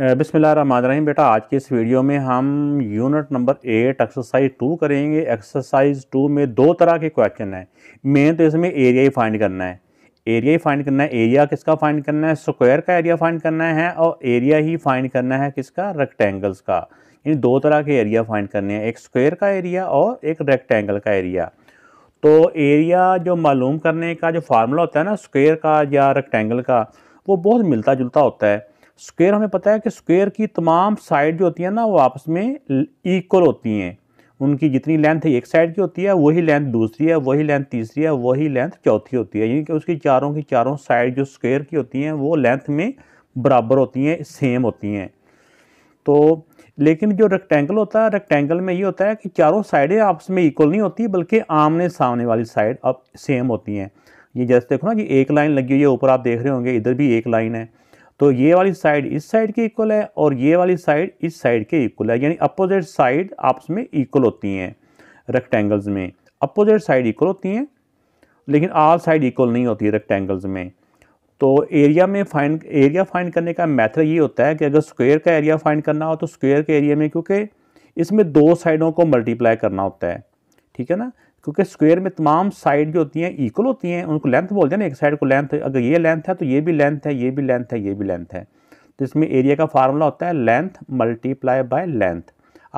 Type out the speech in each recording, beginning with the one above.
बिसमीम बेटा आज के इस वीडियो में हम unit number eight exercise two करेंगे एक्सरसाइज टू में दो तरह के क्वेश्चन हैं मेन तो इसमें एरिया ही फाइंड करना है एरिया ही फाइंड करना है एरिया किसका फाइंड करना है स्क्वायर का एरिया फाइंड करना है और एरिया ही फाइंड करना है किसका रेक्टेंगल्स का इन दो तरह के एरिया फाइंड करने हैं एक स्क्वायर का एरिया और एक रेक्टेंगल का एरिया तो एरिया जो मालूम करने का जो फार्मूला होता है ना स्क्वायर का या रेक्टेंगल का वो बहुत मिलता जुलता होता है स्क्वेयर हमें पता है कि स्क्वेयर की तमाम साइड जो होती है ना वो आपस में इक्वल होती हैं उनकी जितनी लेंथ है एक साइड की होती है वही लेंथ दूसरी है वही लेंथ तीसरी है वही लेंथ चौथी होती है यानी कि उसकी चारों की चारों साइड जो स्क्वेयर की होती हैं वो लेंथ में बराबर होती हैं सेम होती हैं तो लेकिन जो रेक्टेंगल होता है रेक्टेंगल में ये होता है कि चारों साइडें आपस में इक्वल नहीं होती बल्कि आमने सामने वाली साइड अब सेम होती हैं ये जैसे देखो ना ये एक लाइन लगी हुई है ऊपर आप देख रहे होंगे इधर भी एक लाइन है तो ये वाली साइड इस साइड के इक्वल है और ये वाली साइड इस साइड के इक्वल है यानी अपोजिट साइड आपस में इक्वल होती हैं रेक्टेंगल्स में अपोजिट साइड इक्वल होती हैं लेकिन आल साइड इक्वल नहीं होती है रेक्टेंगल्स में तो एरिया में फाइंड एरिया फाइंड करने का मेथड ये होता है कि अगर स्क्वायर का एरिया फाइंड करना हो तो स्क्वायर के एरिया में क्योंकि इसमें दो साइडों को मल्टीप्लाई करना होता है ठीक है ना क्योंकि स्क्वायर में तमाम साइड जो होती हैं इक्वल होती हैं उनको लेंथ बोलते हैं ना एक साइड को लेंथ अगर ये लेंथ है तो ये भी लेंथ है ये भी लेंथ है ये भी लेंथ है तो इसमें एरिया का फार्मूला होता है लेंथ मल्टीप्लाई बाय लेंथ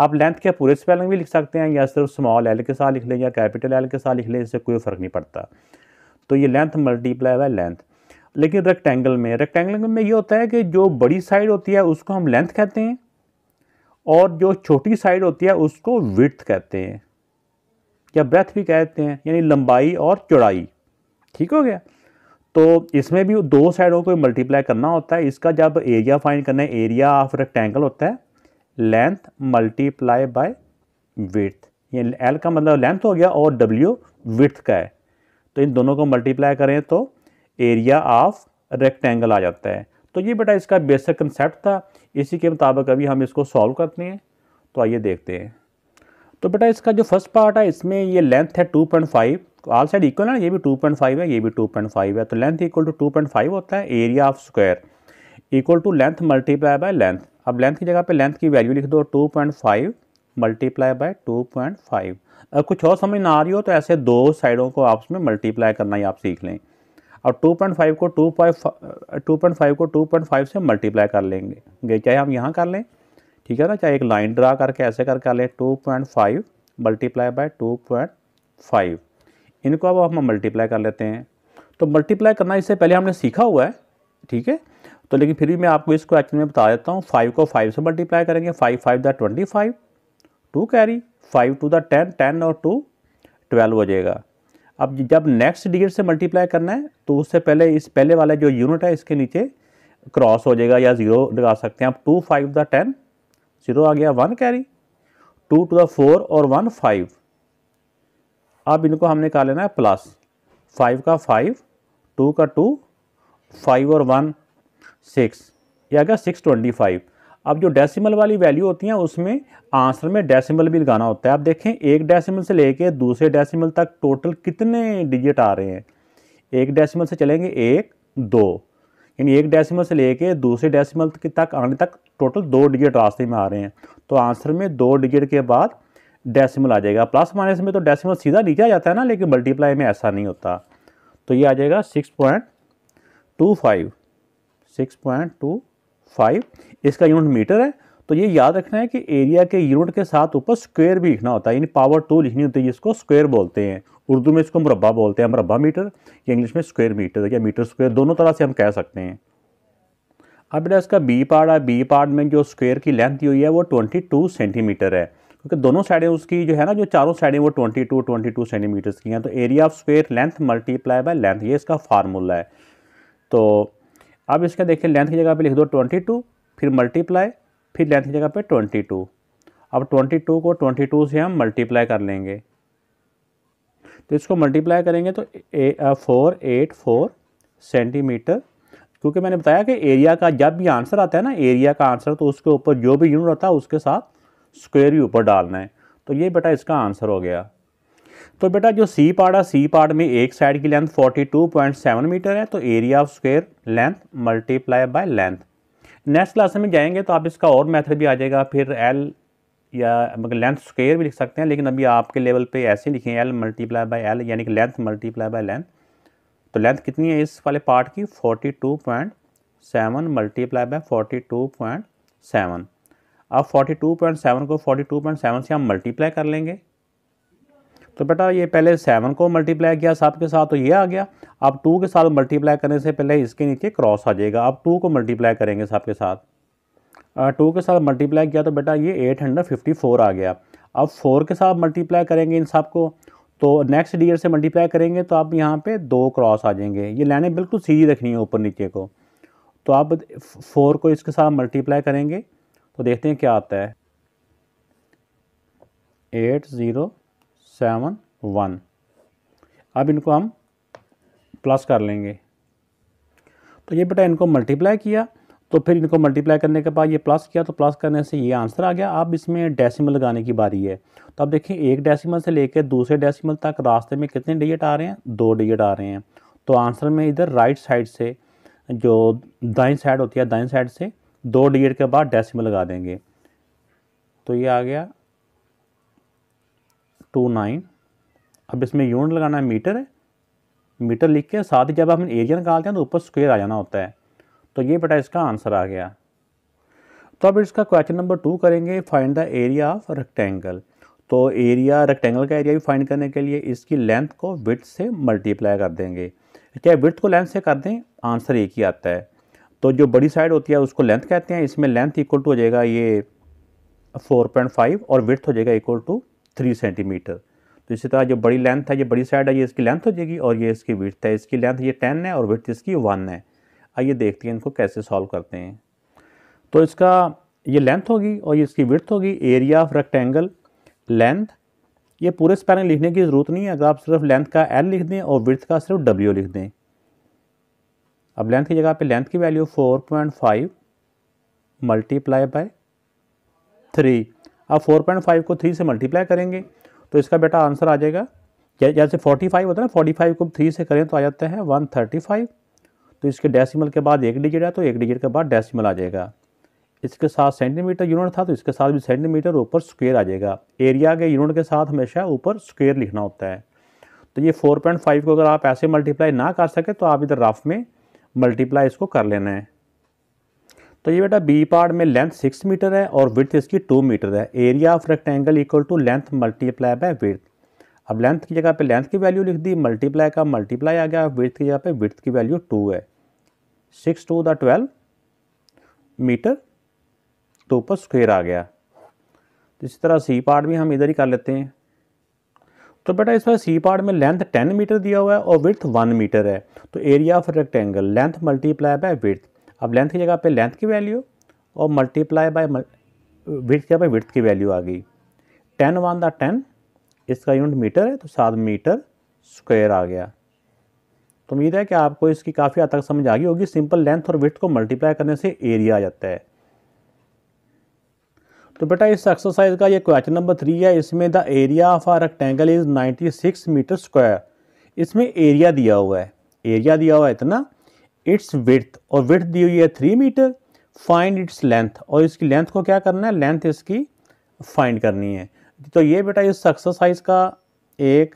आप लेंथ के पूरे स्पेलिंग भी लिख सकते हैं या सिर्फ स्मॉल एल के साथ लिख लें या कैपिटल एल के साथ लिख लें इससे कोई फ़र्क नहीं पड़ता तो ये लेंथ मल्टीप्लाई बाय लेंथ लेकिन रेक्टेंगल में रेक्टेंगल में ये होता है कि जो बड़ी साइड होती है उसको हम लेंथ कहते हैं और जो छोटी साइड होती है उसको विड्थ कहते हैं या ब्रेथ भी कहते हैं यानी लंबाई और चौड़ाई ठीक हो गया तो इसमें भी दो साइडों को मल्टीप्लाई करना होता है इसका जब एरिया फाइंड करना है एरिया ऑफ रेक्टेंगल होता है लेंथ मल्टीप्लाई बाय विथ ये एल का मतलब लेंथ हो गया और डब्ल्यू विथ का है तो इन दोनों को मल्टीप्लाई करें तो एरिया ऑफ रेक्टेंगल आ जाता है तो ये बेटा इसका बेसिक कंसेप्ट था इसी के मुताबिक अभी हम इसको सॉल्व करते हैं तो आइए देखते हैं तो बेटा इसका जो फर्स्ट पार्ट है इसमें ये लेंथ है two point five all side equal है ये भी टू पॉइंट फाइव है ये भी टू पॉइंट फाइव है तो length equal to two point five होता है area of square equal to length multiply by length अब लेंथ की जगह पे लेंथ की वैल्यू लिख दो two point five multiply by two point five अगर कुछ और समझ ना आ रही हो तो ऐसे दो साइडों को आपस में मल्टीप्लाई करना ही आप सीख लें और 2.5 को 2.5 2.5 को 2.5 से मल्टीप्लाई कर लेंगे चाहे हम यहाँ कर लें ठीक है ना चाहे एक लाइन ड्रा करके ऐसे करके लें two point five multiply by two point five इनको अब हम मल्टीप्लाई कर लेते हैं तो मल्टीप्लाई करना इससे पहले हमने सीखा हुआ है ठीक है तो लेकिन फिर भी मैं आपको इसको एक्चुअली में बता देता हूँ फाइव को फाइव से मल्टीप्लाई करेंगे five five the twenty five two carry five two the ten ten और टू ट्वेल्व हो जाएगा अब जब नेक्स्ट डिजिट से मल्टीप्लाई करना है तो उससे पहले इस पहले वाला जो यूनिट है इसके नीचे क्रॉस हो जाएगा या ज़ीरो लगा सकते हैं आप two five the ten zero आ गया one carry two two the four और वन फाइव अब इनको हमने कहा लेना है प्लस फाइव का फाइव टू का टू फाइव और वन सिक्स यह आ गया सिक्स ट्वेंटी फाइव अब जो डेसिमल वाली वैल्यू होती है उसमें आंसर में डेसिमल भी लगाना होता है आप देखें एक डेसिमल से लेके दूसरे डेसिमल तक टोटल कितने डिजिट आ रहे हैं एक डेसिमल से चलेंगे एक दो यानी एक डेसिमल से लेके दूसरे डेसिमल तक आने तक टोटल दो डिजिट रास्ते में आ रहे हैं तो आंसर में दो डिजिट के बाद डेसिमल आ जाएगा प्लस माइनस में तो डेसिमल सीधा नीचे आ जाता है ना लेकिन मल्टीप्लाई में ऐसा नहीं होता तो ये आ जाएगा six point two five six point two five इसका यूनिट मीटर है तो ये याद रखना है कि एरिया के यूनिट के साथ ऊपर स्क्वेयर भी लिखना होता है यानी पावर टू लिखनी होती है जिसको स्क्वेयर बोलते हैं उर्दू में इसको मुरबा बोलते हैं मुरबा मीटर या इंग्लिश में स्क्वेयर मीटर या मीटर स्क्वेयर दोनों तरह से हम कह सकते हैं अब बेटा इसका बी पार्ट है बी पार्ट में जो स्क्वेयर की लेंथ दी हुई है वो ट्वेंटी टू सेंटीमीटर है क्योंकि दोनों साइडें उसकी जो है ना जो चारों साइडें वो twenty two twenty two centimetres की हैं तो area of square length multiply by length ये इसका फार्मूला है तो अब इसका देखिए लेंथ की जगह पर लिख दो ट्वेंटी टू फिर मल्टीप्लाई फिर लेंथ की जगह पर ट्वेंटी टू अब ट्वेंटी टू को ट्वेंटी टू से हम मल्टीप्लाई कर लेंगे तो इसको मल्टीप्लाई करेंगे तो फोर एट फोर सेंटीमीटर क्योंकि मैंने बताया कि एरिया का जब भी आंसर आता है ना एरिया का आंसर तो उसके ऊपर जो भी यूनिट होता है उसके साथ स्क्वायर ही ऊपर डालना है तो ये बेटा इसका आंसर हो गया तो बेटा जो सी पार्ट है सी पार्ट में एक साइड की लेंथ 42.7 मीटर है तो area of square length multiply by length next class में जाएंगे तो आप इसका और मेथड भी आ जाएगा फिर एल या मतलब लेंथ स्क्वेयर भी लिख सकते हैं लेकिन अभी आपके लेवल पे ऐसे लिखें एल मल्टीप्लाई बाय एल यानी कि लेंथ मल्टीप्लाई बाय लेंथ तो लेंथ कितनी है इस वाले पार्ट की forty two point seven multiply by forty two point seven अब फोर्टी टू पॉइंट सेवन को फोर्टी टू पॉइंट सेवन से हम मल्टीप्लाई कर लेंगे तो बेटा ये पहले सेवन को मल्टीप्लाई किया सात के साथ तो ये आ गया अब टू के साथ मल्टीप्लाई करने से पहले इसके नीचे क्रॉस आ जाएगा अब टू को मल्टीप्लाई करेंगे सात के साथ टू के साथ मल्टीप्लाई किया तो बेटा ये एट हंड्रेड फिफ्टी फोर आ गया अब फोर के साथ मल्टीप्लाई करेंगे इन सब को तो नेक्स्ट डीयर से मल्टीप्लाई करेंगे तो आप यहाँ पे दो क्रॉस आ जाएंगे ये लाइनें बिल्कुल सीधी रखनी है ऊपर नीचे को तो आप फोर को इसके साथ मल्टीप्लाई करेंगे तो देखते हैं क्या आता है एट ज़ीरो सेवन वन अब इनको हम प्लस कर लेंगे तो ये बेटा इनको मल्टीप्लाई किया तो फिर इनको मल्टीप्लाई करने के बाद ये प्लस किया तो प्लस करने से ये आंसर आ गया अब इसमें डेसिमल लगाने की बारी है तो अब देखिए एक डेसिमल से लेकर दूसरे डेसिमल तक रास्ते में कितने डिजिट आ रहे हैं दो डिजिट आ रहे हैं तो आंसर में इधर राइट साइड से जो दाइन साइड होती है दाइन साइड से दो डिजिट के बाद डेसिमल लगा देंगे तो ये आ गया टू नाइन अब इसमें यूनिट लगाना है मीटर है मीटर लिख के साथ ही जब हम एरिया निकालते हैं तो ऊपर स्क्वेयर आ जाना होता है तो ये बेटा इसका आंसर आ गया तो अब इसका क्वेश्चन नंबर टू करेंगे find the area of rectangle तो एरिया रेक्टेंगल का एरिया भी फाइंड करने के लिए इसकी लेंथ को विथ से मल्टीप्लाई कर देंगे क्या विथ को लेंथ से कर दें आंसर एक ही आता है तो जो बड़ी साइड होती है उसको लेंथ कहते हैं इसमें लेंथ इक्वल टू हो जाएगा ये 4.5 और विथ हो जाएगा इक्वल टू 3 सेंटीमीटर तो इसी तरह जो बड़ी लेंथ है ये बड़ी साइड है ये इसकी लेंथ हो जाएगी और ये इसकी विथ है इसकी लेंथ ये टेन है और विथ इसकी वन है आइए देखते हैं इनको कैसे सॉल्व करते हैं तो इसका ये लेंथ होगी और ये इसकी विर्थ होगी एरिया ऑफ रेक्टेंगल लेंथ ये पूरे स्पेलिंग लिखने की ज़रूरत नहीं है अगर आप सिर्फ लेंथ का एल लिख दें और विर्थ का सिर्फ डब्ल्यू लिख दें अब लेंथ की जगह पे लेंथ की value four point five multiply by three अब फोर पॉइंट फाइव को थ्री से मल्टीप्लाई करेंगे तो इसका बेटा आंसर आ जाएगा जैसे फोर्टी फाइव होता है ना फोर्टी फाइव को थ्री से करें तो आ जाता है वन थर्टी फाइव तो इसके डेसिमल के बाद एक डिजिट है तो एक डिजिट के बाद डेसिमल आ जाएगा इसके साथ सेंटीमीटर यूनिट था तो इसके साथ भी सेंटीमीटर ऊपर स्क्वेयर आ जाएगा एरिया के यूनिट के साथ हमेशा ऊपर स्क्वेयर लिखना होता है तो ये 4.5 को अगर आप ऐसे मल्टीप्लाई ना कर सके तो आप इधर राफ में मल्टीप्लाई इसको कर लेना है तो ये बेटा बी पार्ट में लेंथ सिक्स मीटर है और विथ इसकी टू मीटर है area of rectangle equal to length multiply by width अब लेंथ की जगह पे लेंथ की वैल्यू लिख दी मल्टीप्लाई का मल्टीप्लाई आ गया विथ की जगह पे विथ की वैल्यू टू है six two the twelve metre two पर स्क्वेयर आ गया तो इसी तरह सी पार्ट भी हम इधर ही कर लेते हैं तो बेटा इस बार सी पार्ट में लेंथ टेन मीटर दिया हुआ है और विथ वन मीटर है तो area of rectangle length multiply by width अब लेंथ की जगह पे लेंथ की वैल्यू और मल्टीप्लाई बाय विथ की जगह पे विथ की वैल्यू आ गई टेन वन द टेन इसका यूनिट मीटर है तो सात मीटर स्क्वायर आ गया तो उम्मीद है कि आपको इसकी काफ़ी हद तक समझ आ गई होगी सिंपल लेंथ और विथ को मल्टीप्लाई करने से एरिया आ जाता है तो बेटा इस एक्सरसाइज का ये क्वेश्चन नंबर थ्री है इसमें the area of a rectangle is 96 metre square इसमें एरिया दिया हुआ है एरिया दिया हुआ है इतना इट्स विथ और विथ दी हुई है three metre find its length और इसकी लेंथ को क्या करना है लेंथ इसकी फाइंड करनी है तो ये बेटा इस एक्सरसाइज का एक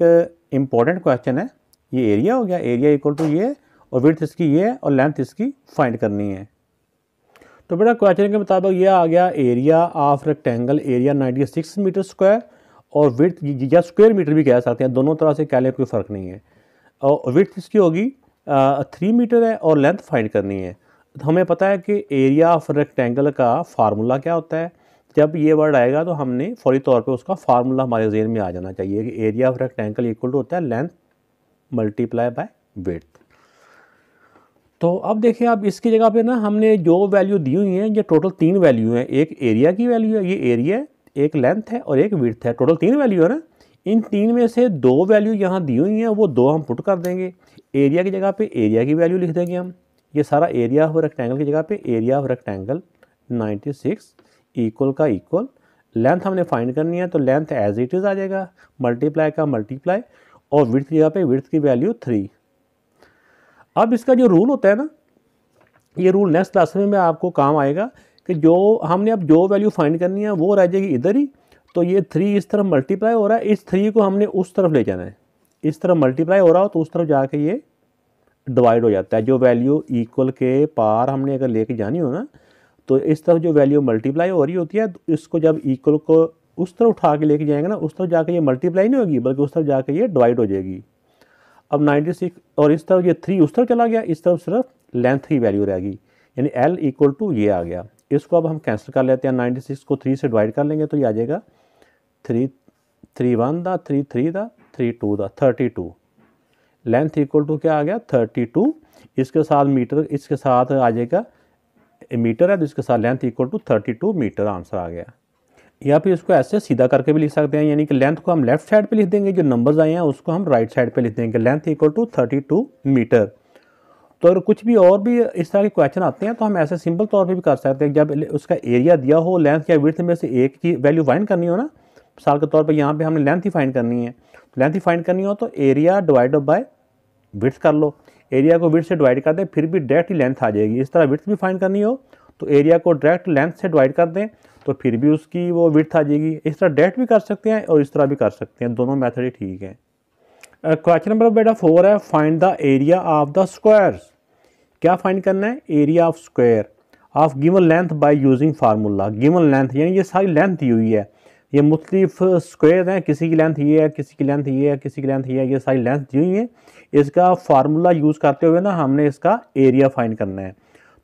इम्पॉर्टेंट क्वेश्चन है ये एरिया हो गया एरिया इक्वल टू ये और विथ इसकी ये और लेंथ इसकी फाइंड करनी है तो बेटा क्वेश्चन के मुताबिक ये आ गया area of rectangle area 96 metre square और विथ या स्क्वायर मीटर भी कह सकते हैं दोनों तरह से लें कोई फ़र्क नहीं है और विथ इसकी होगी थ्री मीटर है और लेंथ फाइंड करनी है तो हमें पता है कि एरिया ऑफ रेक्टेंगल का फार्मूला क्या होता है जब ये वर्ड आएगा तो हमने फौरी तौर पे उसका फार्मूला हमारे जेन में आ जाना चाहिए कि area of rectangle equal to होता है लेंथ मल्टीप्लाई बाय वेथ तो अब देखिए आप इसकी जगह पे ना हमने जो वैल्यू दी हुई है ये टोटल तीन वैल्यू हैं एक एरिया की वैल्यू है ये एरिया है एक लेंथ है और एक विर्थ है टोटल तीन वैल्यू है ना इन तीन में से दो वैल्यू यहाँ दी हुई हैं वो दो हम पुट कर देंगे एरिया की जगह पर एरिया की वैल्यू लिख देंगे हम ये सारा एरिया ऑफ रेक्टेंगल की जगह पर area of rectangle six equal का इक्वल लेंथ हमने फाइंड करनी है तो लेंथ एज इट इज़ आ जाएगा मल्टीप्लाई का मल्टीप्लाई और विर्थ की जगह पे विर्थ की वैल्यू थ्री अब इसका जो रूल होता है ना ये रूल नेक्स्ट क्लास में मैं आपको काम आएगा कि जो हमने अब जो वैल्यू फाइंड करनी है वो रह जाएगी इधर ही तो ये थ्री इस तरफ मल्टीप्लाई हो रहा है इस थ्री को हमने उस तरफ ले जाना है इस तरफ मल्टीप्लाई हो रहा हो तो उस तरफ जाके ये डिवाइड हो जाता है जो वैल्यू इक्वल के पार हमने अगर लेके जानी हो ना तो इस तरफ जो वैल्यू मल्टीप्लाई हो रही होती है तो इसको जब इक्वल को उस तरफ उठा के लेके जाएंगे ना उस तरफ जाकर ये मल्टीप्लाई नहीं होगी बल्कि उस तरफ जाकर ये डिवाइड हो जाएगी अब 96 और इस तरफ ये थ्री उस तरफ चला गया इस तरफ सिर्फ लेंथ की वैल्यू रहेगी यानी एल इक्वल टू ये आ गया इसको अब हम कैंसिल कर लेते हैं 96 को थ्री से डिवाइड कर लेंगे तो ये आ जाएगा three three one the three three the three two the thirty two length equal to क्या आ गया थर्टी टू इसके साथ मीटर इसके साथ आ जाएगा मीटर है तो इसके साथ length equal to thirty two metre answer आ गया या फिर इसको ऐसे सीधा करके भी लिख सकते हैं यानी कि लेंथ को हम लेफ्ट साइड पे लिख देंगे जो नंबर्स आए हैं उसको हम राइट साइड पे लिख देंगे length equal to thirty two metre तो अगर कुछ भी और भी इस तरह के क्वेश्चन आते हैं तो हम ऐसे सिंपल तौर पर भी कर सकते हैं जब उसका एरिया दिया हो लेंथ या विर्थ में से एक की वैल्यू फाइंड करनी हो ना मिसाल के तौर पर यहाँ पर हमने लेंथ ही फाइंड करनी है लेंथ तो ही फाइंड करनी हो तो एरिया डिवाइड बाय विर्थ कर लो एरिया को विथ से डिवाइड कर दें फिर भी डायरेक्ट लेंथ आ जाएगी इस तरह विथ भी फाइन करनी हो तो एरिया को डायरेक्ट लेंथ से डिवाइड कर दें तो फिर भी उसकी वो विथ आ जाएगी इस तरह डायरेक्ट भी कर सकते हैं और इस तरह भी कर सकते हैं दोनों मैथड ही ठीक है क्वेश्चन नंबर बेटा फोर है find the area of the squares क्या फाइंड करना है area of square of given length by using formula given length यानी ये सारी लेंथ दी हुई है ये मुख्तलिफ स्क्वेयर हैं किसी की लेंथ ये है किसी की लेंथ ये है किसी की लेंथ ये है ये सारी लेंथ दी हुई है इसका फार्मूला यूज़ करते हुए ना हमने इसका एरिया फ़ाइन करना है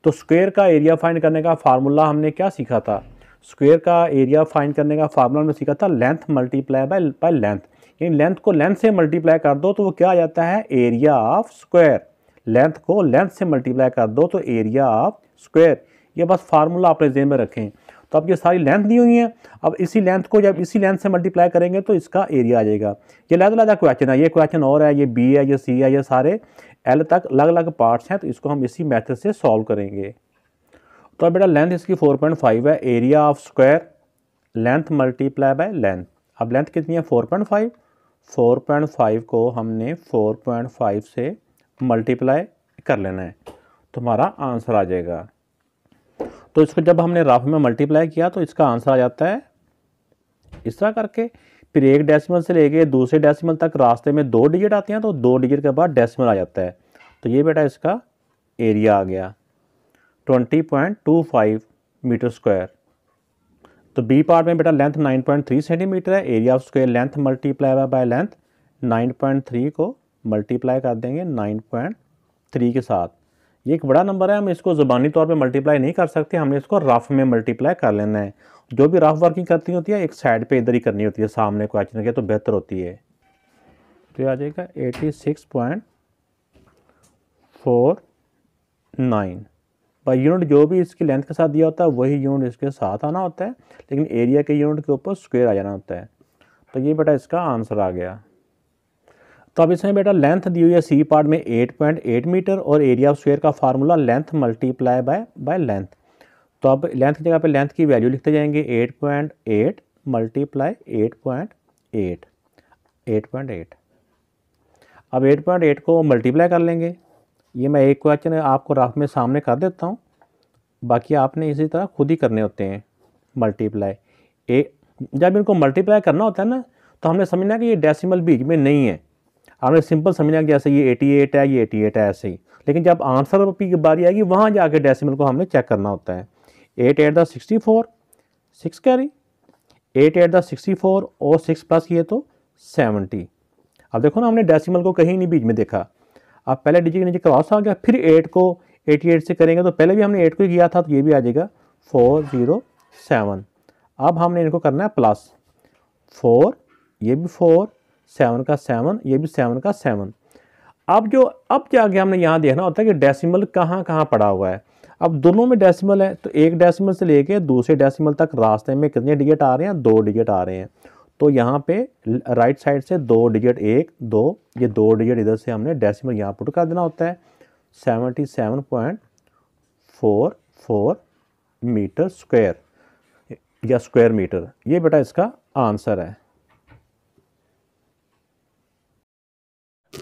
तो स्क्वेयर का एरिया फाइन करने का फार्मूला हमने क्या सीखा था स्क्वेयर का एरिया फाइन करने का फार्मूला हमने सीखा था length multiply by by length यानी लेंथ को लेंथ से मल्टीप्लाई कर दो तो वो क्या आ जाता है एरिया ऑफ स्क्वेयर लेंथ को लेंथ से मल्टीप्लाई कर दो तो एरिया ऑफ स्क्वेयर ये बस फार्मूला अपने जेन में रखें तो अब ये सारी लेंथ दी हुई है अब इसी लेंथ को जब इसी लेंथ से मल्टीप्लाई करेंगे तो इसका एरिया आ जाएगा ये अलग अलग क्वेश्चन है ये क्वेश्चन और है ये बी है ये सी है ये सारे एल तक अलग अलग पार्ट्स हैं तो इसको हम इसी मैथड से सॉल्व करेंगे तो अब बेटा लेंथ इसकी फाइव है area of square length multiply by length अब लेंथ कितनी है पॉइंट 4.5 को हमने 4.5 से मल्टीप्लाई कर लेना है तो हमारा आंसर आ जाएगा तो इसको जब हमने राफ में मल्टीप्लाई किया तो इसका आंसर आ जाता है इस तरह करके फिर एक डेसिमल से लेके दूसरे डेसिमल तक रास्ते में दो डिजिट आते हैं तो दो डिजिट के बाद डेसिमल आ जाता है तो ये बेटा इसका एरिया आ गया 20.25 मीटर स्क्वायर तो बी पार्ट में बेटा लेंथ 9.3 सेंटीमीटर है area of square length multiply by length 9.3 को मल्टीप्लाई कर देंगे 9.3 के साथ ये एक बड़ा नंबर है हम इसको ज़ुबानी तौर पे मल्टीप्लाई नहीं कर सकते हमने इसको रफ में मल्टीप्लाई कर लेना है जो भी रफ वर्किंग करती होती है एक साइड पे इधर ही करनी होती है सामने को आचन तो बेहतर होती है तो ये आ जाएगा eighty six point four nine पर यूनिट जो भी इसकी लेंथ के साथ दिया होता है वही यूनिट इसके साथ आना होता है लेकिन एरिया के यूनिट के ऊपर स्क्वेयर आ जाना होता है तो ये बेटा इसका आंसर आ गया तो अब इसमें बेटा लेंथ दी हुई है सी पार्ट में 8.8 मीटर और एरिया ऑफ स्क्वेयर का formula length multiply by by length तो अब लेंथ की जगह पे लेंथ की वैल्यू लिखते जाएंगे 8.8 मल्टीप्लाई एट 8.8 अब 8.8 को मल्टीप्लाई कर लेंगे ये मैं एक क्वेश्चन आपको राफ में सामने कर देता हूँ बाकी आपने इसी तरह खुद ही करने होते हैं मल्टीप्लाई ए जब इनको मल्टीप्लाई करना होता है ना तो हमने समझना कि ये डेसिमल बीच में नहीं है आपने सिंपल समझना कि ऐसे ये 88 है ये 88 है ऐसे ही लेकिन जब आंसर की बारी आएगी वहाँ जाके डेसिमल को हमने चेक करना होता है eight eight the sixty four six carry eight eight the sixty four और सिक्स प्लस किए तो सेवेंटी अब देखो ना हमने डेसिमल को कहीं नहीं बीच में देखा अब पहले डिजिट के नीचे क्रॉस आ गया फिर एट को एटी एट से करेंगे तो पहले भी हमने एट को ही किया था तो ये भी आ जाएगा फोर ज़ीरो सेवन अब हमने इनको करना है प्लस फोर ये भी फोर सेवन का सेवन ये भी सेवन का सेवन अब जो अब क्या आगे हमने यहाँ देखना होता है कि डेसिमल कहाँ कहाँ पड़ा हुआ है अब दोनों में डेसिमल है तो एक डेसिमल से लेके दूसरे डेसिमल तक रास्ते में कितने डिजिट आ रहे हैं दो डिजिट आ रहे हैं तो यहाँ पे राइट साइड से दो डिजिट एक दो ये दो डिजिट इधर से हमने डेसिमल यहाँ पुट कर देना होता है seventy seven point four four metre square या स्क्वायर मीटर ये बेटा इसका आंसर है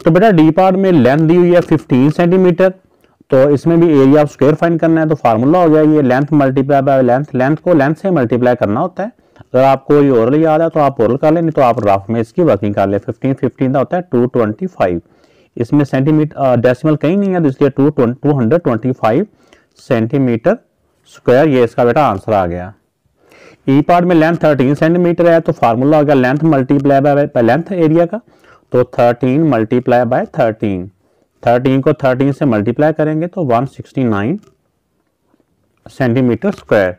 तो बेटा डी पार्ट में लेंथ दी हुई है 15 सेंटीमीटर तो इसमें भी एरिया ऑफ स्क्वायर फाइंड करना है तो फार्मूला हो गया ये length multiply by length length को लेंथ से मल्टीप्लाई करना होता है अगर तो आपको ये ओरल याद है तो आप ओरल तो कर लें नहीं तो आप राफ में इसकी वर्किंग कर ले फिफ्टीन फिफ्टीन का होता है टू ट्वेंटी फाइव इसमें सेंटीमीटर डेसिमल कहीं नहीं है तो इसलिए two two hundred twenty five centimetre square ये इसका बेटा आंसर आ गया ई e पार्ट में लेंथ थर्टीन सेंटीमीटर है तो फार्मूला हो गया length multiply by length area का तो thirteen multiply by thirteen thirteen को थर्टीन से मल्टीप्लाई करेंगे तो one sixty nine centimetre square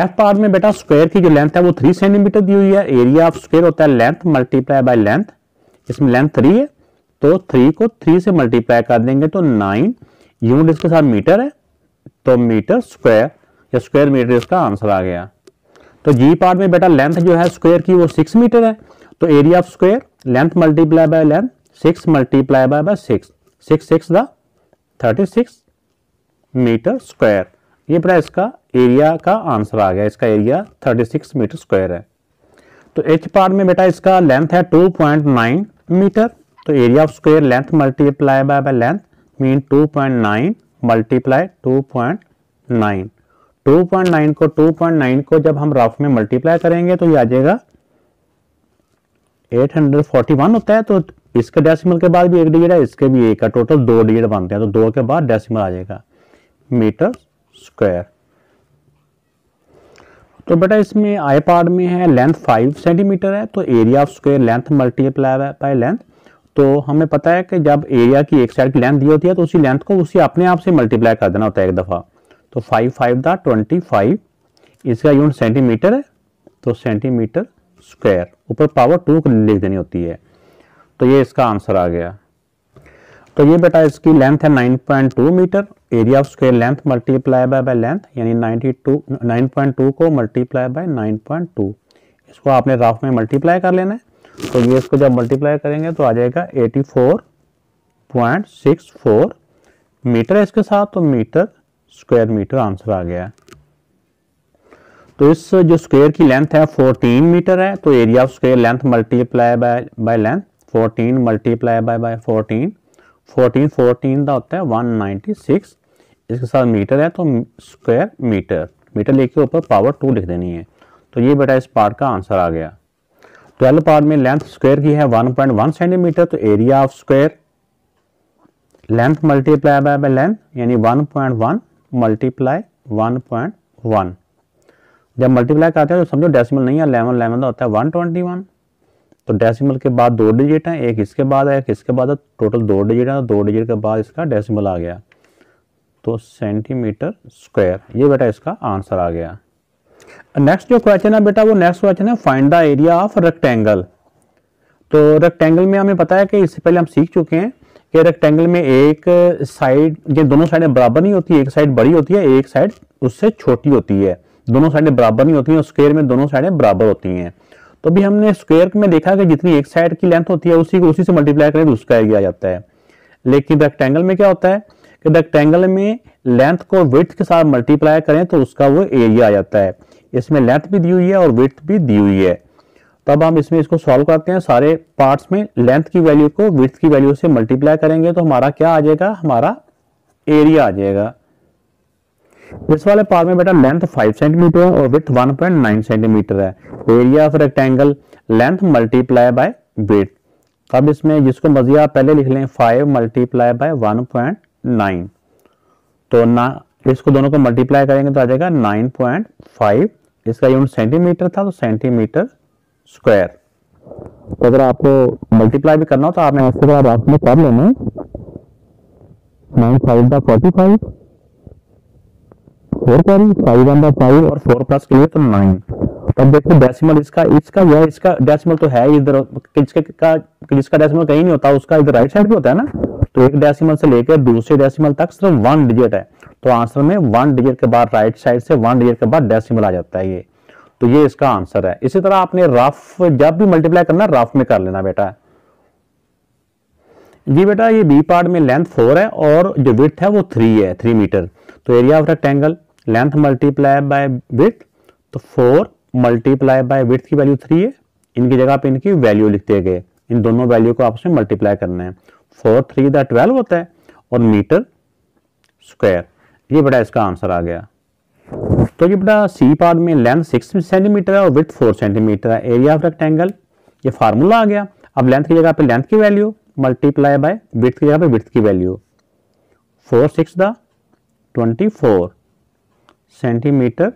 F part में बेटा स्क्वायर की जो लेंथ है वो थ्री सेंटीमीटर दी हुई है एरिया ऑफ स्क्वायर होता है लेंथ मल्टीप्लाई बाय लेंथ इसमें लेंथ थ्री है तो थ्री को थ्री से मल्टीप्लाई कर देंगे तो नाइन यूनिट इसके साथ मीटर है तो मीटर स्क्वायर या स्क्वायर मीटर इसका आंसर आ गया तो जी पार्ट में बेटा लेंथ जो है स्क्वायर की वो सिक्स मीटर है तो area of square length multiply by length six multiply by by six six six the thirty six metre square ये बड़ा इसका एरिया का आंसर आ गया इसका area thirty six metre square है तो एच पार्ट में बेटा इसका लेंथ है टू पॉइंट नाइन मीटर तो area of square length multiply by by length mean two point nine multiply two point nine two point nine को two point nine को जब हम रफ में मल्टीप्लाई करेंगे तो ये आ जाएगा 841 होता है तो इसके डेसिमल के बाद भी एक डिजिट है इसके भी एक का टोटल दो डिजिट बनते हैं तो दो के बाद डेसिमल आ जाएगा मीटर स्क्वायर तो बेटा इसमें आई पार्ट में है लेंथ 5 सेंटीमीटर है तो area of square length multiply by length तो हमें पता है कि जब एरिया की एक साइड की लेंथ दी होती है तो उसी लेंथ को उसी अपने आप से मल्टीप्लाई कर देना होता है एक दफ़ा तो five five the twenty five इसका यूनिट सेंटीमीटर है तो सेंटीमीटर स्क्वायर ऊपर पावर टू लिख देनी होती है तो ये इसका आंसर आ गया तो ये बेटा इसकी लेंथ है 9.2 metre area of square length multiply by by length यानी 92 9.2 को मल्टीप्लाई बाय 9.2 इसको आपने राफ में मल्टीप्लाई कर लेना है तो ये इसको जब मल्टीप्लाई करेंगे तो आ जाएगा 84.64 मीटर इसके साथ तो मीटर स्क्वायर मीटर आंसर आ गया तो इस जो स्क्वेयर की लेंथ है 14 मीटर है तो area of square length multiply by by length 14 multiply by by 14 14 14 का होता है 196 इसके साथ मीटर है तो स्क्वेयर मीटर मीटर लेके ऊपर पावर टू लिख देनी है तो ये बेटा इस पार्ट का आंसर आ गया 12 पार्ट में लेंथ स्क्वेयर की है 1.1 सेंटीमीटर तो area of square length multiply by by length यानी 1.1 मल्टीप्लाई 1.1 जब मल्टीप्लाई करते हैं तो समझो डेसिमल नहीं है लेवन लेवन तो होता है वन ट्वेंटी वन तो डेसिमल के बाद दो डिजिट हैं एक इसके बाद है एक इसके बाद है टोटल दो डिजिट है तो दो डिजिट के बाद इसका डेसिमल आ गया तो सेंटीमीटर स्क्वायर ये बेटा इसका आंसर आ गया नेक्स्ट जो क्वेश्चन है बेटा वो नेक्स्ट क्वेश्चन है find the area of rectangle तो रेक्टेंगल में हमें पता है कि इससे पहले हम सीख चुके हैं कि रेक्टेंगल में एक साइड ये दोनों साइडें बराबर नहीं होती एक साइड बड़ी होती है एक साइड उससे छोटी होती है दोनों साइडें बराबर नहीं होती हैं स्क्वेयर में दोनों साइडें बराबर होती हैं तो अभी हमने स्क्वेयर में देखा कि जितनी एक साइड की लेंथ होती है उसी को उसी से मल्टीप्लाई करें तो उसका एरिया आ जाता है लेकिन रेक्टेंगल में क्या होता है कि रेक्टेंगल में लेंथ को विथ के साथ मल्टीप्लाई करें तो उसका वो एरिया आ जाता है इसमें लेंथ भी दी हुई है और विथ भी दी हुई है तब हम इसमें इसको सॉल्व करते हैं सारे पार्ट्स में लेंथ की वैल्यू को विथ की वैल्यू से मल्टीप्लाई करेंगे तो हमारा क्या आ जाएगा हमारा एरिया आ जाएगा इस वाले पार में बेटा लेंथ 5 सेंटीमीटर है और विथ 1.9 सेंटीमीटर है area of rectangle length multiply by width अब इसमें जिसको मर्जी आप पहले लिख लें 5 मल्टीप्लाई बाय 1.9 तो ना इसको दोनों को मल्टीप्लाई करेंगे तो आ जाएगा 9.5 इसका यूनिट सेंटीमीटर था तो सेंटीमीटर स्क्वायर तो अगर आपको मल्टीप्लाई भी करना हो तो आपने इसके बाद आपने कर लेना nine five the forty five four रही फाइव वन फाइव और फोर प्लस के लिए तो नाइन अब देखो डेसिमल इसका इसका यह इसका डेसिमल तो है इधर किसके का जिसका डेसिमल कहीं नहीं होता उसका इधर राइट साइड पे होता है ना तो एक डेसिमल से लेकर दूसरे डेसिमल तक सिर्फ वन डिजिट है तो आंसर में वन डिजिट के बाद राइट साइड से वन डिजिट के बाद डेसिमल आ जाता है ये तो ये इसका आंसर है इसी तरह आपने रफ जब भी मल्टीप्लाई करना रफ में कर लेना बेटा जी बेटा ये बी पार्ट में लेंथ फोर है और जो विथ है वो थ्री है थ्री मीटर तो area of rectangle length multiply by width तो फोर मल्टीप्लाई बाय विथ की वैल्यू थ्री है इनकी जगह पे इनकी वैल्यू लिखते गए इन दोनों वैल्यू को आपस में मल्टीप्लाई करना है फोर थ्री द ट्वेल्व होता है और मीटर स्क्वायर ये बेटा इसका आंसर आ गया तो ये बेटा सी पार्ट में लेंथ सिक्स सेंटीमीटर है और विथ फोर सेंटीमीटर है एरिया ऑफ रेक्टेंगल ये फार्मूला आ गया अब लेंथ की जगह पे लेंथ की वैल्यू मल्टीप्लाई बाय विथ की जगह पर विथ की value four six the twenty four centimetre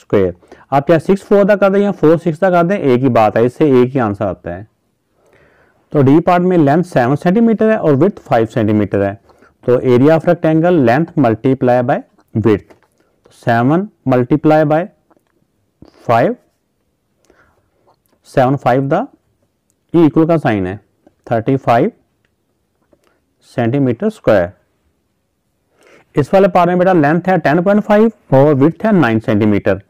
square आप चाहे सिक्स फोर का कर दें या फोर सिक्स का कर दें एक ही बात है इससे एक ही आंसर आता है तो डी पार्ट में लेंथ सेवन सेंटीमीटर है और विथ फाइव सेंटीमीटर है तो area of rectangle length multiply by width seven multiply by five seven five the equal का साइन है 35 सेंटीमीटर स्क्वायर इस वाले पार्ट में बेटा लेंथ है 10.5 और विथ है 9 सेंटीमीटर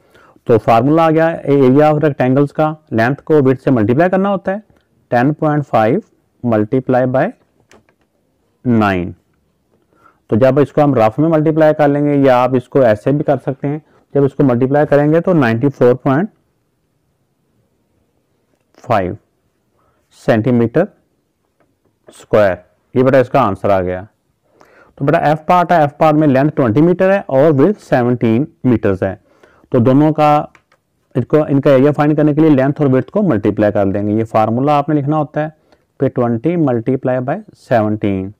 तो फार्मूला आ गया एरिया ऑफ रेक्टेंगल्स का लेंथ को विथ से मल्टीप्लाई करना होता है 10.5 मल्टीप्लाई बाय 9 तो जब इसको हम रफ में मल्टीप्लाई कर लेंगे या आप इसको ऐसे भी कर सकते हैं जब इसको मल्टीप्लाई करेंगे तो फाइव सेंटीमीटर स्क्वायर ये बेटा इसका आंसर आ गया तो बेटा एफ पार्ट है एफ पार्ट में लेंथ 20 मीटर है और विथ 17 मीटर्स है तो दोनों का इसको इनका एरिया फाइंड करने के लिए लेंथ और विथ को मल्टीप्लाई कर देंगे ये फार्मूला आपने लिखना होता है फिर ट्वेंटी मल्टीप्लाई बाय सेवनटीन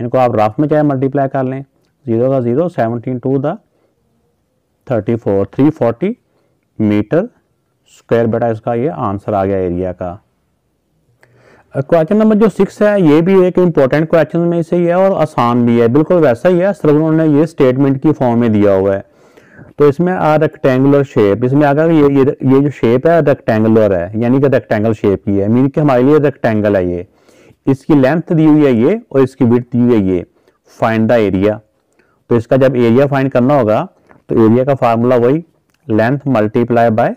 इनको आप राफ में चाहे मल्टीप्लाई कर लें जीरो का zero seventeen two the thirty four three forty metre square बेटा इसका ये आंसर आ गया एरिया का क्वेश्चन नंबर जो सिक्स है ये भी एक इंपॉर्टेंट क्वेश्चन में से ही है और आसान भी है बिल्कुल वैसा ही है सिर्फ उन्होंने ये स्टेटमेंट की फॉर्म में दिया हुआ है तो इसमें आ रेक्टेंगुलर शेप इसमें आगे ये ये ये जो शेप है रेक्टेंगुलर है यानी कि रेक्टेंगल शेप ही है मीन कि हमारे लिए रेक्टेंगल है ये इसकी लेंथ दी हुई है ये और इसकी विथ दी हुई है ये फाइंड द एरिया तो इसका जब एरिया फाइंड करना होगा तो एरिया का फार्मूला वही लेंथ मल्टीप्लाई बाय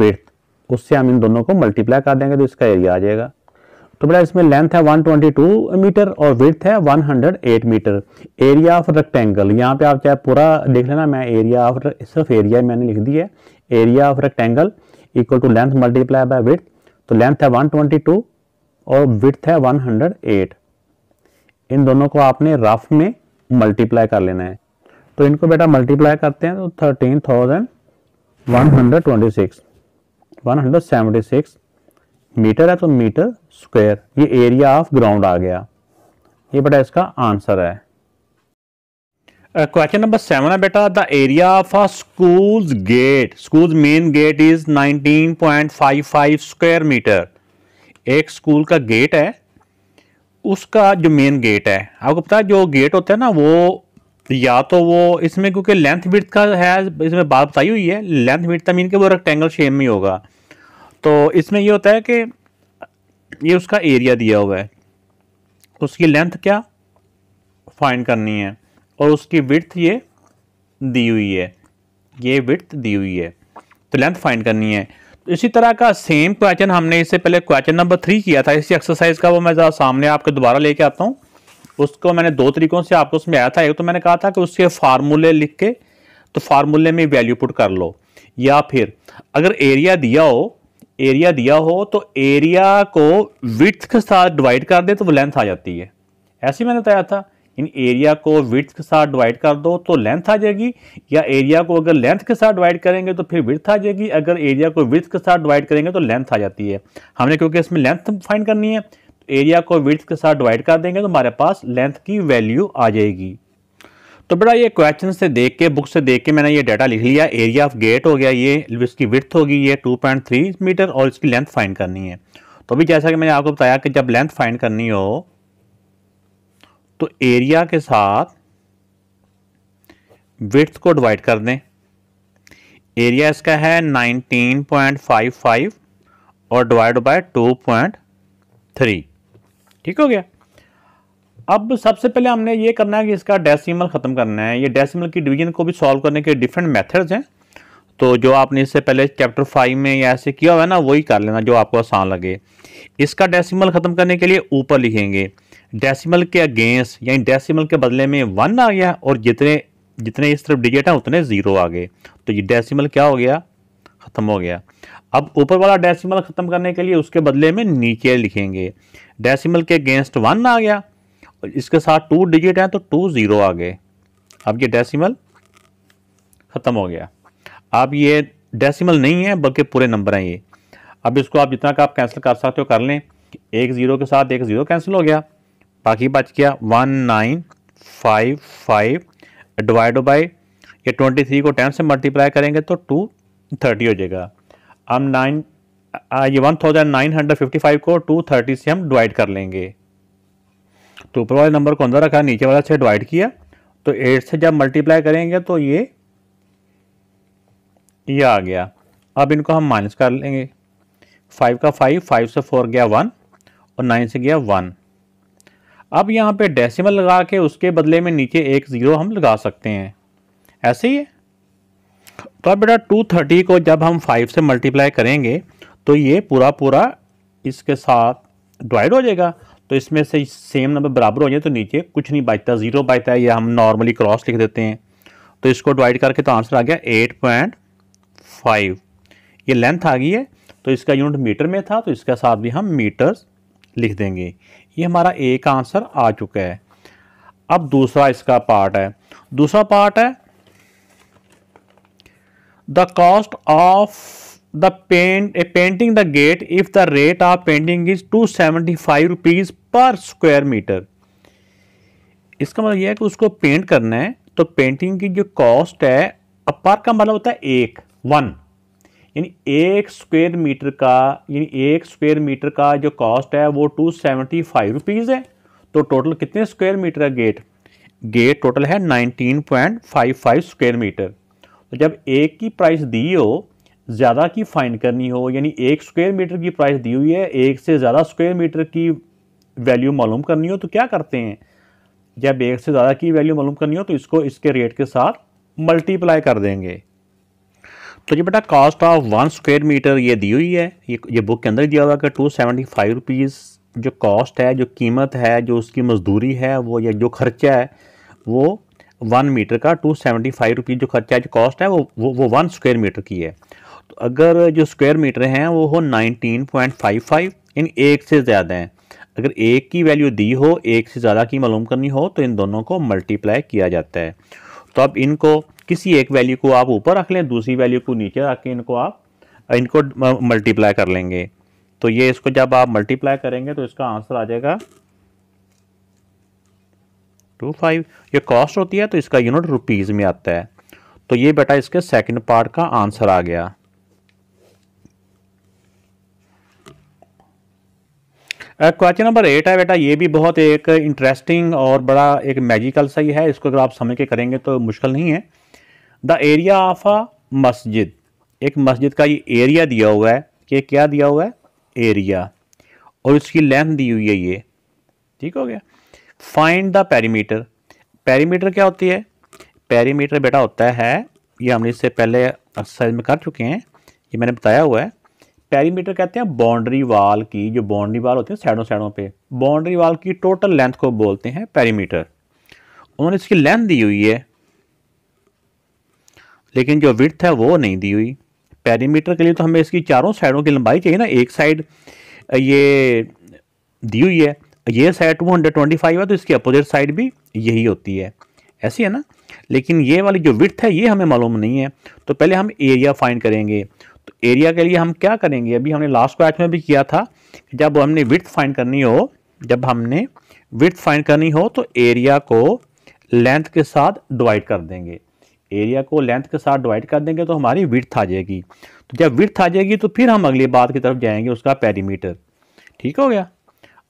विथ उससे हम इन दोनों को मल्टीप्लाई कर देंगे तो इसका एरिया आ जाएगा तो बेटा इसमें लेंथ है 122 मीटर और विथ है 108 मीटर एरिया ऑफ रेक्टेंगल यहाँ पे आप चाहे पूरा देख लेना मैं एरिया ऑफ सिर्फ एरिया मैंने लिख दी है area of rectangle equal to length multiply by width तो लेंथ है 122 और विथ है 108 इन दोनों को आपने रफ में मल्टीप्लाई कर लेना है तो इनको बेटा मल्टीप्लाई करते हैं तो thirteen thousand one hundred twenty six one hundred seventy six metre है तो मीटर स्क्वायर ये एरिया ऑफ ग्राउंड आ गया ये बेटा इसका आंसर है क्वेश्चन नंबर सेवन है बेटा the area of a school gate school main gate is 19.55 square metre एक स्कूल का गेट है उसका जो मेन गेट है आपको पता है जो गेट होता है ना वो या तो वो इसमें क्योंकि लेंथ विथ का है इसमें बात बताई हुई है लेंथ विड्थ का मीन के वो रेक्टेंगल शेप में होगा तो इसमें ये होता है कि ये उसका एरिया दिया हुआ है उसकी लेंथ क्या फाइंड करनी है और उसकी विर्थ ये दी हुई है ये विर्थ दी हुई है तो लेंथ फाइंड करनी है तो इसी तरह का सेम क्वेश्चन हमने इससे पहले क्वेश्चन नंबर थ्री किया था इसी एक्सरसाइज का वो मैं ज़रा सामने आपके दोबारा लेके आता हूँ उसको मैंने दो तरीक़ों से आपको उसमें आया था एक तो मैंने कहा था कि उसके फार्मूले लिख के तो फार्मूले में वैल्यू पुट कर लो या फिर अगर एरिया दिया हो एरिया दिया हो तो एरिया को विथ के साथ डिवाइड कर दे तो वो लेंथ आ जाती है ऐसे मैंने बताया था इन एरिया को विथ के साथ डिवाइड कर दो तो लेंथ आ जाएगी या एरिया को अगर लेंथ के साथ डिवाइड करेंगे तो फिर विथ आ जाएगी अगर एरिया को विथ के साथ डिवाइड करेंगे तो लेंथ आ जाती है हमने क्योंकि इसमें लेंथ फाइंड करनी है तो एरिया को विथ के साथ डिवाइड कर देंगे तो हमारे पास लेंथ की वैल्यू आ जाएगी तो बेटा ये क्वेश्चन से देख के बुक से देख के मैंने ये डाटा लिख लिया एरिया ऑफ गेट हो गया ये इसकी विथ होगी ये 2.3 मीटर और इसकी लेंथ फाइंड करनी है तो अभी जैसा कि मैंने आपको बताया कि जब लेंथ फाइंड करनी हो तो एरिया के साथ विथ को डिवाइड कर दें एरिया इसका है 19.55 और डिवाइड बाय 2.3 ठीक हो गया अब सबसे पहले हमने ये करना है कि इसका डेसिमल ख़त्म करना है ये डेसिमल की डिवीजन को भी सॉल्व करने के डिफरेंट मेथड्स हैं तो जो आपने इससे पहले चैप्टर फाइव में या ऐसे किया हुआ है ना वही कर लेना जो आपको आसान लगे इसका डेसिमल ख़त्म करने के लिए ऊपर लिखेंगे डेसिमल के अगेंस्ट यानी डेसिमल के बदले में वन आ गया और जितने जितने इस तरफ डिजिट हैं उतने ज़ीरो आ गए तो ये डेसिमल क्या हो गया ख़त्म हो गया अब ऊपर वाला डेसिमल ख़त्म करने के लिए उसके बदले में नीचे लिखेंगे डेसिमल के अगेंस्ट वन आ गया इसके साथ टू डिजिट हैं तो टू ज़ीरो आ गए अब ये डेसिमल ख़त्म हो गया अब ये डेसिमल नहीं है बल्कि पूरे नंबर हैं ये अब इसको आप जितना का आप कैंसिल कर सकते हो कर लें एक ज़ीरो के साथ एक ज़ीरो कैंसिल हो गया बाकी बच गया one nine five five divide by ये ट्वेंटी थ्री को टेन से मल्टीप्लाई करेंगे तो टू थर्टी हो जाएगा अब नाइन ये one thousand nine hundred fifty five को टू थर्टी से हम डिवाइड कर लेंगे तो ऊपर वाले नंबर को अंदर रखा नीचे वाला से डिवाइड किया तो एट से जब मल्टीप्लाई करेंगे तो ये ये आ गया अब इनको हम माइनस कर लेंगे फाइव का फाइव फाइव से फोर गया वन और नाइन से गया वन अब यहाँ पे डेसिमल लगा के उसके बदले में नीचे एक ज़ीरो हम लगा सकते हैं ऐसे ही है तो अब बेटा टू थर्टी को जब हम फाइव से मल्टीप्लाई करेंगे तो ये पूरा पूरा इसके साथ डिवाइड हो जाएगा तो इसमें से सेम नंबर बराबर हो जाए तो नीचे कुछ नहीं बचता ज़ीरो बचता है या हम नॉर्मली क्रॉस लिख देते हैं तो इसको डिवाइड करके तो आंसर आ गया एट पॉइंट फाइव ये लेंथ आ गई है तो इसका यूनिट मीटर में था तो इसके साथ भी हम मीटर लिख देंगे ये हमारा एक आंसर आ चुका है अब दूसरा इसका पार्ट है दूसरा पार्ट है the cost of the paint a painting the gate if the rate of painting is two seventy five rupees per square metre इसका मतलब यह है कि उसको पेंट करना है तो पेंटिंग की जो कॉस्ट है अपार का मतलब होता है एक वन यानी एक स्क्वायर मीटर का यानी एक स्क्वायर मीटर का जो कॉस्ट है वो टू सेवेंटी फाइव रुपीज़ है तो टोटल कितने स्क्वायर मीटर है गेट गेट टोटल है nineteen point five five square metre तो जब एक की प्राइस दी हो ज़्यादा की फ़ाइन करनी हो यानी एक स्क्वायर मीटर की प्राइस दी हुई है एक से ज़्यादा स्क्वायर मीटर की वैल्यू मालूम करनी हो तो क्या करते हैं जब एक से ज़्यादा की वैल्यू मालूम करनी हो तो इसको इसके रेट के साथ मल्टीप्लाई कर देंगे तो ये बेटा cost of one square metre ये दी हुई है ये ये बुक के अंदर दिया हुआ कि टू सेवेंटी फाइव रुपीज़ जो कॉस्ट है जो कीमत है जो उसकी मजदूरी है वो या जो खर्चा है वो वन मीटर का टू सेवेंटी फाइव रुपीज़ जो खर्चा है जो कॉस्ट है वो वो वो वन स्क्वायर मीटर की है तो अगर जो स्क्वायर मीटर हैं वो हो 19.55 इन एक से ज़्यादा हैं अगर एक की वैल्यू दी हो एक से ज़्यादा की मालूम करनी हो तो इन दोनों को मल्टीप्लाई किया जाता है तो अब इनको किसी एक वैल्यू को आप ऊपर रख लें दूसरी वैल्यू को नीचे रख के इनको आप इनको मल्टीप्लाई कर लेंगे तो ये इसको जब आप मल्टीप्लाई करेंगे तो इसका आंसर आ जाएगा टू फाइव ये कॉस्ट होती है तो इसका यूनिट रुपीज़ में आता है तो ये बेटा इसके सेकंड पार्ट का आंसर आ गया क्वेश्चन नंबर एट है बेटा ये भी बहुत एक इंटरेस्टिंग और बड़ा एक मैजिकल सा ही है इसको अगर आप समझ के करेंगे तो मुश्किल नहीं है द एरिया ऑफ अ मस्जिद एक मस्जिद का ये एरिया दिया हुआ है कि क्या दिया हुआ है एरिया और इसकी लेंथ दी हुई है ये ठीक हो गया फाइंड द पैरीमीटर पैरीमीटर क्या होती है पैरीमीटर बेटा होता है ये हमने इससे पहले एक्सरसाइज में कर चुके हैं ये मैंने बताया हुआ है पेरीमीटर कहते हैं बाउंड्री वाल की जो बाउंड्री वाल होती है साइडों साइडों पे बाउंड्री वाल की टोटल लेंथ को बोलते हैं पेरीमीटर उन्होंने इसकी लेंथ दी हुई है लेकिन जो विथ है वो नहीं दी हुई पेरीमीटर के लिए तो हमें इसकी चारों साइडों की लंबाई चाहिए ना एक साइड ये दी हुई है ये side two hundred twenty five है तो इसकी अपोजिट साइड भी यही होती है ऐसी है ना लेकिन ये वाली जो विथ है ये हमें मालूम नहीं है तो पहले हम एरिया फाइंड करेंगे तो एरिया के लिए हम क्या करेंगे अभी हमने लास्ट पार्ट में भी किया था जब हमने विथ फाइंड करनी हो जब हमने विथ फाइंड करनी हो तो एरिया को लेंथ के साथ डिवाइड कर देंगे एरिया को लेंथ के साथ डिवाइड कर देंगे तो हमारी विथ आ जाएगी तो जब विथ आ जाएगी तो फिर हम अगली बात की तरफ जाएंगे उसका पेरीमीटर ठीक हो गया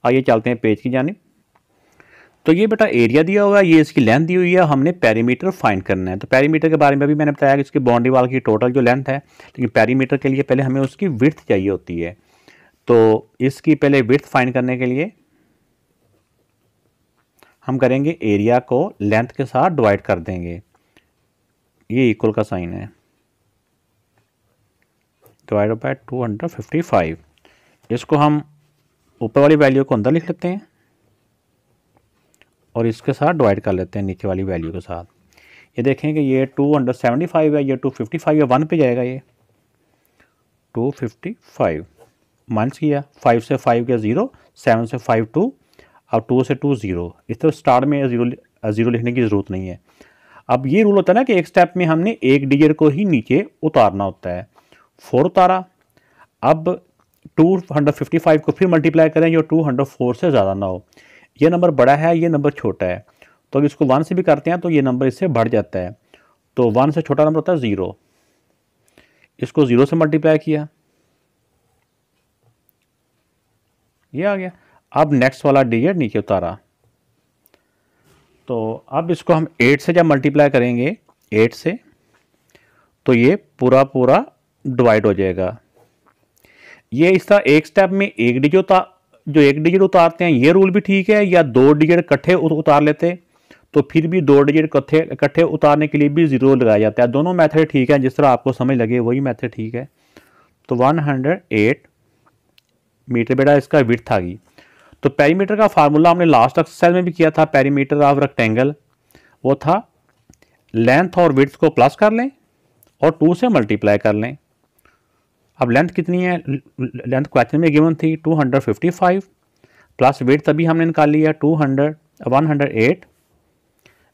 आइए चलते हैं पेज की जानब तो ये बेटा एरिया दिया हुआ है ये इसकी लेंथ दी हुई है हमने पैरीमीटर फाइंड करना है तो पैरीमीटर के बारे में भी मैंने बताया कि इसकी बाउंड्री वाल की टोटल जो लेंथ है लेकिन पैरीमीटर के लिए पहले हमें उसकी विर्थ चाहिए होती है तो इसकी पहले विर्थ फाइंड करने के लिए हम करेंगे एरिया को लेंथ के साथ डिवाइड कर देंगे ये इक्वल का साइन है डिवाइड बाय फाइव इसको हम ऊपर वाली वैल्यू को अंदर लिख लेते हैं और इसके साथ डिवाइड कर लेते हैं नीचे वाली वैल्यू के साथ ये देखें कि ये टू हंड्रेड सेवेंटी फाइव है ये टू फिफ्टी फाइव है वन पे जाएगा ये टू फिफ्टी फाइव माइनस किया फाइव से फाइव गया ज़ीरो सेवन से फाइव टू और टू से टू ज़ीरो इस तरह स्टार्ट में ज़ीरो ज़ीरो लिखने की ज़रूरत नहीं है अब ये रूल होता है ना कि एक स्टेप में हमने एक डिजिट को ही नीचे उतारना होता है फोर उतारा अब टू हंड्रेड फिफ्टी फाइव को फिर मल्टीप्लाई करें जो टू हंड्रेड फोर से ज़्यादा ना हो ये नंबर बड़ा है ये नंबर छोटा है तो अगर इसको वन से भी करते हैं तो ये नंबर इससे बढ़ जाता है तो वन से छोटा नंबर होता है ज़ीरो इसको ज़ीरो से मल्टीप्लाई किया ये आ गया अब नेक्स्ट वाला डिजिट नीचे उतारा तो अब इसको हम एट से जब मल्टीप्लाई करेंगे एट से तो ये पूरा पूरा डिवाइड हो जाएगा ये इस तरह एक स्टेप में एक डिजिट जो एक डिजिट उतारते हैं ये रूल भी ठीक है या दो डिजिट इकट्ठे उतार लेते तो फिर भी दो डिजिट कट्ठे इकट्ठे उतारने के लिए भी ज़ीरो लगाया जाता है दोनों मेथड ठीक है जिस तरह आपको समझ लगे वही मेथड ठीक है तो 108 मीटर बेटा इसका विथ आ गई तो पैरीमीटर का फार्मूला हमने लास्ट एक्सरसाइज में भी किया था पैरीमीटर ऑफ रेक्टेंगल वो था लेंथ और विथ को प्लस कर लें और टू से मल्टीप्लाई कर लें अब लेंथ कितनी है लेंथ क्वेश्चन में गिवन थी 255 प्लस वेट तभी हमने निकाल लिया 200 108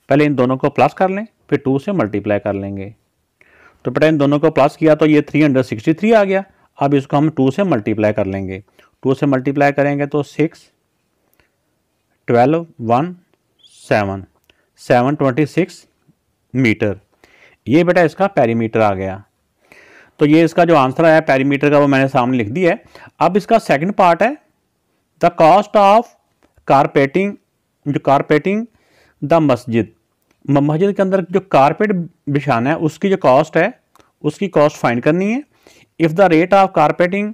पहले इन दोनों को प्लस कर लें फिर 2 से मल्टीप्लाई कर लेंगे तो बेटा इन दोनों को प्लस किया तो ये 363 आ गया अब इसको हम 2 से मल्टीप्लाई कर लेंगे 2 से मल्टीप्लाई करेंगे तो 6 12 1 7 726 मीटर ये बेटा इसका पैरीमीटर आ गया तो ये इसका जो आंसर आया पैरीमीटर का वो मैंने सामने लिख दिया है अब इसका सेकंड पार्ट है द कॉस्ट ऑफ कारपेटिंग जो कारपेटिंग द मस्जिद मस्जिद के अंदर जो कारपेट बिछाना है उसकी जो कॉस्ट है उसकी कॉस्ट फाइंड करनी है if the rate of carpeting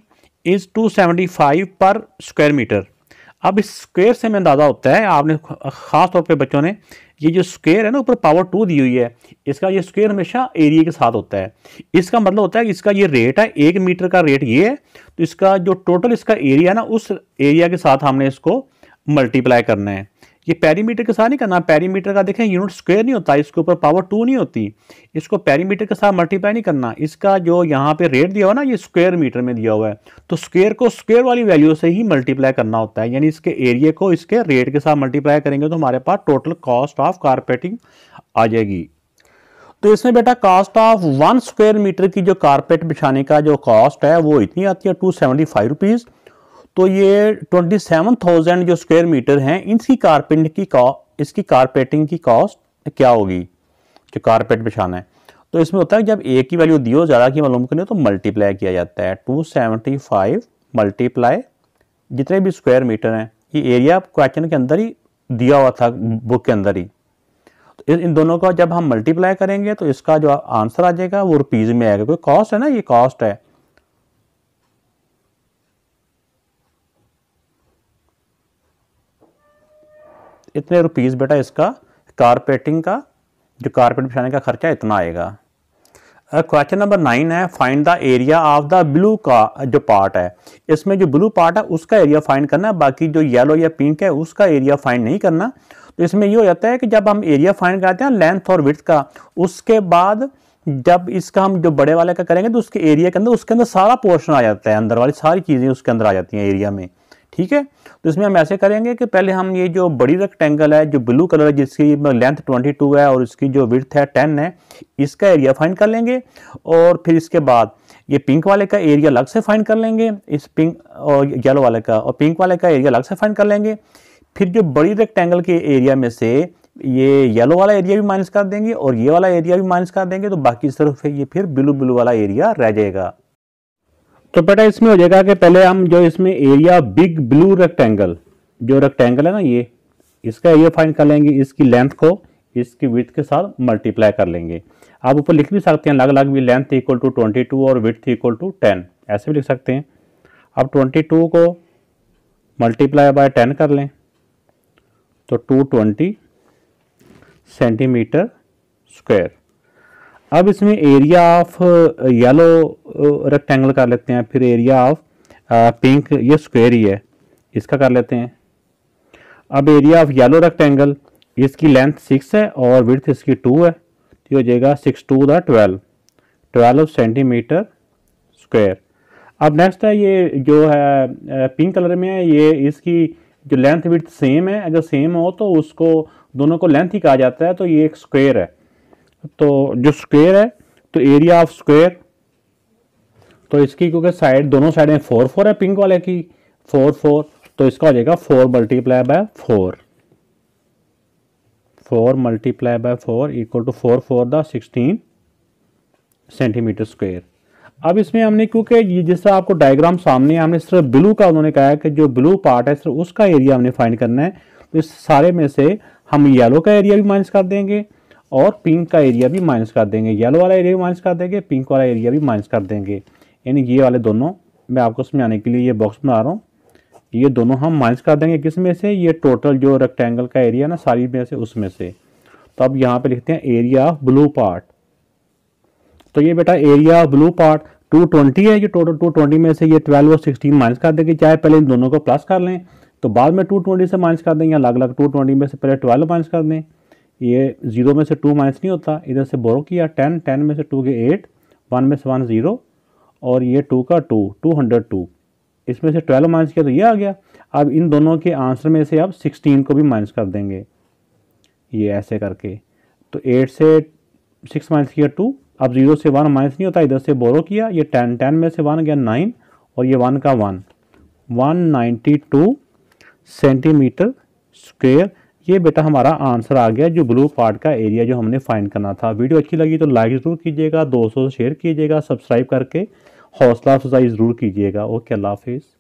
is two seventy five per square metre अब इस स्क्वायर से मैं अंदाज़ा होता है आपने ख़ास तौर पे बच्चों ने ये जो स्क्वेयर है ना ऊपर पावर टू दी हुई है इसका ये स्क्वेयर हमेशा एरिया के साथ होता है इसका मतलब होता है कि इसका ये रेट है एक मीटर का रेट ये है तो इसका जो टोटल इसका एरिया है ना उस एरिया के साथ हमने इसको मल्टीप्लाई करना है ये पैरीमीटर के साथ नहीं करना पैरीमीटर का देखें यूनिट स्क्वायर नहीं होता इसके ऊपर पावर टू नहीं होती इसको पैरीमीटर के साथ मल्टीप्लाई नहीं करना इसका जो यहाँ पे रेट दिया हुआ ना ये स्क्वायर मीटर में दिया हुआ है तो स्क्वायर को स्क्वायर वाली वैल्यू से ही मल्टीप्लाई करना होता है यानी इसके एरिए को इसके रेट के साथ मल्टीप्लाई करेंगे तो हमारे पास टोटल कॉस्ट ऑफ कारपेटिंग आ जाएगी तो इसमें बेटा cost of one square metre की जो कारपेट बिछाने का जो कॉस्ट है वो इतनी आती है टू सेवेंटी फाइव रुपीज़ तो ये ट्वेंटी सेवन थाउजेंड जो स्क्वायर मीटर हैं इनकी कारपेंट की इसकी कारपेटिंग की कॉस्ट क्या होगी जो कारपेट बिछाना है तो इसमें होता है जब ए की वैल्यू दी हो ज़्यादा की मालूम करनी हो तो मल्टीप्लाई किया जाता है टू सेवेंटी फाइव मल्टीप्लाई जितने भी स्क्वायर मीटर हैं ये एरिया क्वेश्चन के अंदर ही दिया हुआ था बुक के अंदर ही तो इन दोनों का जब हम मल्टीप्लाई करेंगे तो इसका जो आंसर आ जाएगा वो रुपीज़ में आएगा क्योंकि कॉस्ट है ना ये कॉस्ट है इतने रुपीज़ बेटा इसका कारपेटिंग का जो कारपेट बिछाने का खर्चा इतना आएगा क्वेश्चन नंबर नाइन है find the area of the blue का जो पार्ट है इसमें जो ब्लू पार्ट है उसका एरिया फाइंड करना है बाकी जो येलो या पिंक है उसका एरिया फाइंड नहीं करना तो इसमें ये हो जाता है कि जब हम एरिया फाइंड करते हैं लेंथ और विथ का उसके बाद जब इसका हम जो बड़े वाले का करेंगे तो उसके एरिया के अंदर उसके अंदर सारा पोर्शन आ जाता है अंदर वाली सारी चीज़ें उसके अंदर आ जाती हैं एरिया में ठीक है तो इसमें हम ऐसे करेंगे कि पहले हम ये जो बड़ी रेक्टेंगल है जो ब्लू कलर है जिसकी लेंथ 22 है और इसकी जो विर्थ है 10 है इसका एरिया फाइंड कर लेंगे और फिर इसके बाद ये पिंक वाले का एरिया अलग से फाइंड कर लेंगे इस पिंक और येलो वाले का और पिंक वाले का एरिया अलग से फाइंड कर लेंगे फिर जो बड़ी रेक्टेंगल के एरिया में से ये येलो वाला एरिया भी माइनस कर देंगे और ये वाला एरिया भी माइनस कर देंगे तो बाकी सिर्फ ये फिर ब्लू ब्लू वाला एरिया रह जाएगा तो बेटा इसमें हो जाएगा कि पहले हम जो इसमें एरिया बिग ब्लू रेक्टेंगल जो रेक्टेंगल है ना ये इसका एरिया फाइंड कर लेंगे इसकी लेंथ को इसकी विथ के साथ मल्टीप्लाई कर लेंगे आप ऊपर लिख भी सकते हैं अलग अलग भी length equal to twenty two और विथ इक्वल टू टेन ऐसे भी लिख सकते हैं अब ट्वेंटी टू को मल्टीप्लाई बाय टेन कर लें तो टू ट्वेंटी सेंटीमीटर स्क्वायर अब इसमें एरिया ऑफ येलो रेक्टेंगल कर लेते हैं फिर एरिया ऑफ पिंक ये स्क्वेयर ही है इसका कर लेते हैं अब एरिया ऑफ येलो रेक्टेंगल इसकी लेंथ सिक्स है और विथ इसकी टू है तो हो जाएगा six two the twelve twelve centimetre square अब नेक्स्ट है ये जो है पिंक uh, कलर में है ये इसकी जो लेंथ विथ सेम है अगर सेम हो तो उसको दोनों को लेंथ ही कहा जाता है तो ये एक स्क्वेयर है तो जो स्क्वेयर है तो एरिया ऑफ स्क्वेयर तो इसकी क्योंकि साइड दोनों साइड में फोर फोर है पिंक वाले की फोर फोर तो इसका हो जाएगा four multiply by four four multiply by four equal to four four the sixteen centimetre square अब इसमें हमने क्योंकि ये जिस आपको डायग्राम सामने हमने सिर्फ ब्लू का उन्होंने कहा है कि जो ब्लू पार्ट है सिर्फ उसका एरिया हमने फाइंड करना है तो इस सारे में से हम येलो का एरिया भी माइनस कर देंगे और पिंक का एरिया भी माइनस कर देंगे येलो वाला एरिया भी माइनस कर देंगे पिंक वाला एरिया भी माइनस कर देंगे यानी ये वाले दोनों मैं आपको समझाने के लिए ये बॉक्स बना रहा हूँ ये दोनों हम माइनस कर देंगे किस में से ये टोटल जो रेक्टेंगल का एरिया ना सारी में से उसमें से तो अब यहाँ पे लिखते हैं एरिया ऑफ ब्लू पार्ट तो ये बेटा एरिया ऑफ ब्लू पार्ट 220 है ये टोटल 220 में से ये 12 और 16 माइनस कर देंगे चाहे पहले इन दोनों को प्लस कर लें तो बाद में 220 से माइनस कर दें या अलग अलग 220 में से पहले 12 माइनस कर दें ये जीरो में से टू माइनस नहीं होता इधर से बोरो किया टेन टेन में से टू के एट वन में से वन ज़ीरो और ये टू का टू टू हंड्रेड टू इसमें से ट्वेल्व माइनस किया तो ये आ गया अब इन दोनों के आंसर में से आप सिक्सटीन को भी माइनस कर देंगे ये ऐसे करके तो एट से सिक्स माइनस किया टू अब जीरो से वन माइनस नहीं होता इधर से बोरो किया ये टेन टेन में से वन गया नाइन और ये वन का one one ninety two centimetre square ये बेटा हमारा आंसर आ गया जो ब्लू पार्ट का एरिया जो हमने फाइंड करना था वीडियो अच्छी लगी तो लाइक ज़रूर कीजिएगा दोस्तों से शेयर कीजिएगा सब्सक्राइब करके हौसला अफजाई ज़रूर कीजिएगा ओके अल्लाह हाफिज़